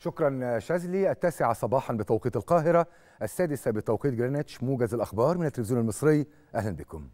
شكرا شاذلي التاسعة صباحا بتوقيت القاهرة السادسة بتوقيت جرينتش موجز الأخبار من التلفزيون المصري أهلا بكم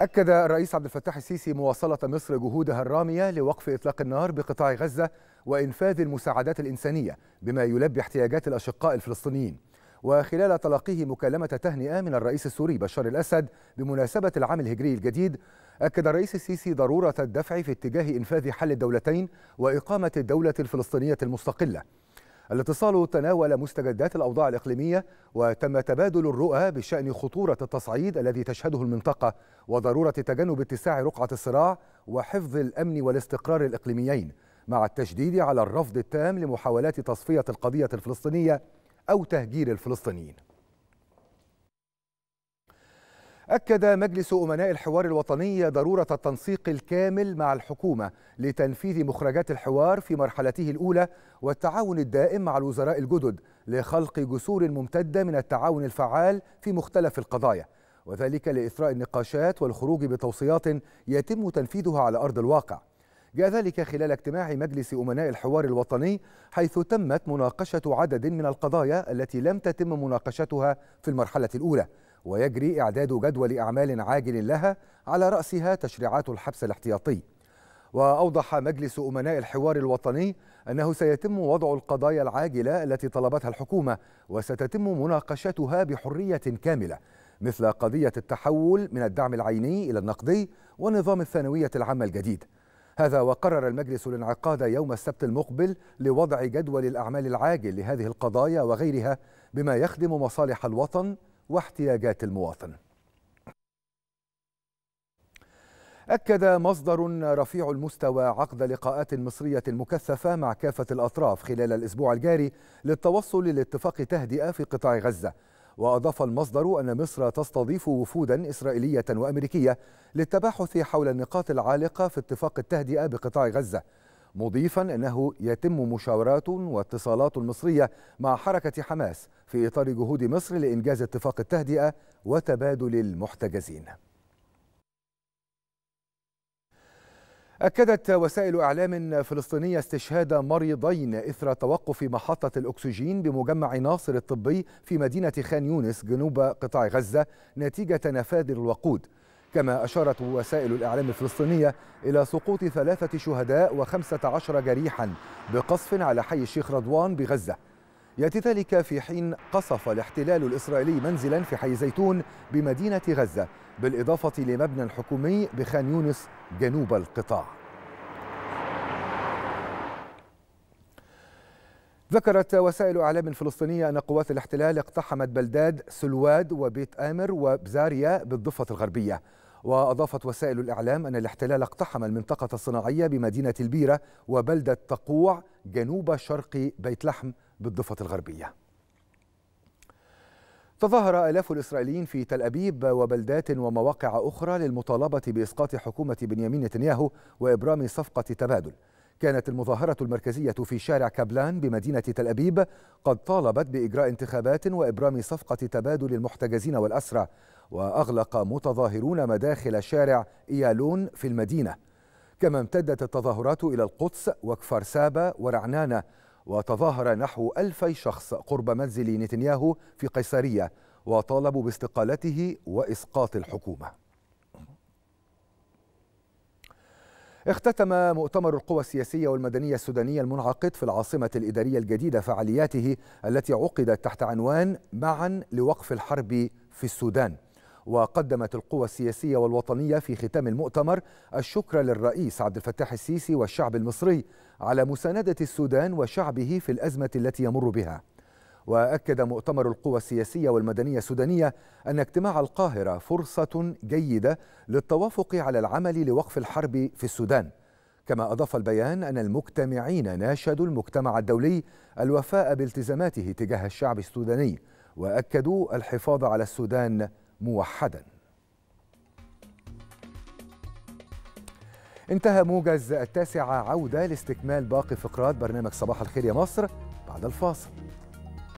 أكد الرئيس عبد الفتاح السيسي مواصلة مصر جهودها الرامية لوقف إطلاق النار بقطاع غزة وإنفاذ المساعدات الإنسانية بما يلبي احتياجات الأشقاء الفلسطينيين وخلال تلقيه مكالمة تهنئة من الرئيس السوري بشار الأسد بمناسبة العام الهجري الجديد أكد الرئيس السيسي ضرورة الدفع في اتجاه إنفاذ حل الدولتين وإقامة الدولة الفلسطينية المستقلة الاتصال تناول مستجدات الأوضاع الإقليمية وتم تبادل الرؤى بشأن خطورة التصعيد الذي تشهده المنطقة وضرورة تجنب اتساع رقعة الصراع وحفظ الأمن والاستقرار الإقليميين مع التشديد على الرفض التام لمحاولات تصفية القضية الفلسطينية أو تهجير الفلسطينيين أكد مجلس أمناء الحوار الوطني ضرورة التنسيق الكامل مع الحكومة لتنفيذ مخرجات الحوار في مرحلته الأولى والتعاون الدائم مع الوزراء الجدد لخلق جسور ممتدة من التعاون الفعال في مختلف القضايا وذلك لإثراء النقاشات والخروج بتوصيات يتم تنفيذها على أرض الواقع جاء ذلك خلال اجتماع مجلس أمناء الحوار الوطني حيث تمت مناقشة عدد من القضايا التي لم تتم مناقشتها في المرحلة الأولى ويجري إعداد جدول أعمال عاجل لها على رأسها تشريعات الحبس الاحتياطي وأوضح مجلس أمناء الحوار الوطني أنه سيتم وضع القضايا العاجلة التي طلبتها الحكومة وستتم مناقشتها بحرية كاملة مثل قضية التحول من الدعم العيني إلى النقدي ونظام الثانوية العامة الجديد هذا وقرر المجلس الانعقاد يوم السبت المقبل لوضع جدول الأعمال العاجل لهذه القضايا وغيرها بما يخدم مصالح الوطن واحتياجات المواطن أكد مصدر رفيع المستوى عقد لقاءات مصرية مكثفة مع كافة الأطراف خلال الأسبوع الجاري للتوصل لاتفاق تهدئة في قطاع غزة وأضاف المصدر أن مصر تستضيف وفودا إسرائيلية وأمريكية للتباحث حول النقاط العالقة في اتفاق التهدئة بقطاع غزة مضيفا أنه يتم مشاورات واتصالات مصرية مع حركة حماس في إطار جهود مصر لإنجاز اتفاق التهدئة وتبادل المحتجزين أكدت وسائل إعلام فلسطينية استشهاد مريضين إثر توقف محطة الأكسجين بمجمع ناصر الطبي في مدينة خان يونس جنوب قطاع غزة نتيجة نفاذ الوقود كما أشارت وسائل الإعلام الفلسطينية إلى سقوط ثلاثة شهداء وخمسة عشر جريحا بقصف على حي الشيخ رضوان بغزة يأتي ذلك في حين قصف الاحتلال الإسرائيلي منزلا في حي زيتون بمدينة غزة بالإضافة لمبنى حكومي بخان يونس جنوب القطاع ذكرت وسائل أعلام فلسطينية أن قوات الاحتلال اقتحمت بلداد سلواد وبيت آمر وبزاريا بالضفة الغربية وأضافت وسائل الإعلام أن الاحتلال اقتحم المنطقة الصناعية بمدينة البيرة وبلدة تقوع جنوب شرق بيت لحم بالضفة الغربية تظاهر آلاف الإسرائيليين في تل أبيب وبلدات ومواقع أخرى للمطالبة بإسقاط حكومة بنيامين نتنياهو وإبرام صفقة تبادل كانت المظاهرة المركزية في شارع كابلان بمدينة تل أبيب قد طالبت بإجراء انتخابات وإبرام صفقة تبادل المحتجزين والأسرى وأغلق متظاهرون مداخل شارع إيالون في المدينة كما امتدت التظاهرات إلى القدس وكفر سابا ورعنانة وتظاهر نحو ألفي شخص قرب منزل نتنياهو في قيصرية وطالبوا باستقالته وإسقاط الحكومة اختتم مؤتمر القوى السياسية والمدنية السودانية المنعقد في العاصمة الإدارية الجديدة فعالياته التي عقدت تحت عنوان معا لوقف الحرب في السودان وقدمت القوى السياسية والوطنية في ختام المؤتمر الشكر للرئيس عبد الفتاح السيسي والشعب المصري على مساندة السودان وشعبه في الأزمة التي يمر بها وأكد مؤتمر القوى السياسية والمدنية السودانية أن اجتماع القاهرة فرصة جيدة للتوافق على العمل لوقف الحرب في السودان كما أضاف البيان أن المجتمعين ناشدوا المجتمع الدولي الوفاء بالتزاماته تجاه الشعب السوداني وأكدوا الحفاظ على السودان موحداً انتهى موجز التاسعة عودة لاستكمال باقي فقرات برنامج صباح الخير يا مصر بعد الفاصل